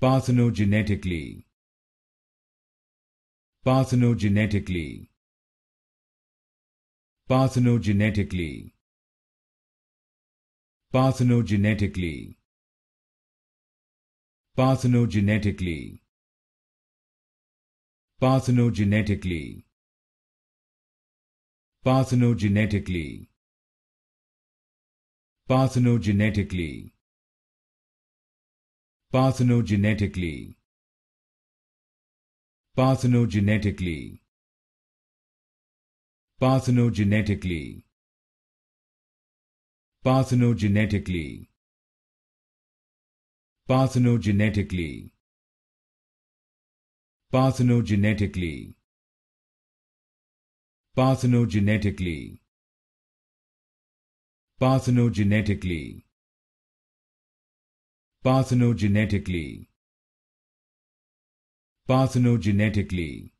parthenogenetically parthenogenetically parthenogenetically parthenogenetically parthenogenetically parthenogenetically parthenogenetically parthenogenetically parthenogenetically parthenogenetically parthenogenetically parthenogenetically parthenogenetically parthenogenetically parthenogenetically parthenogenetically Parthenogenetically parthenogenetically